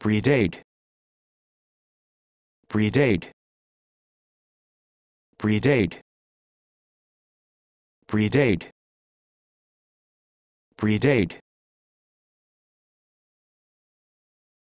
predate predate predate predate predate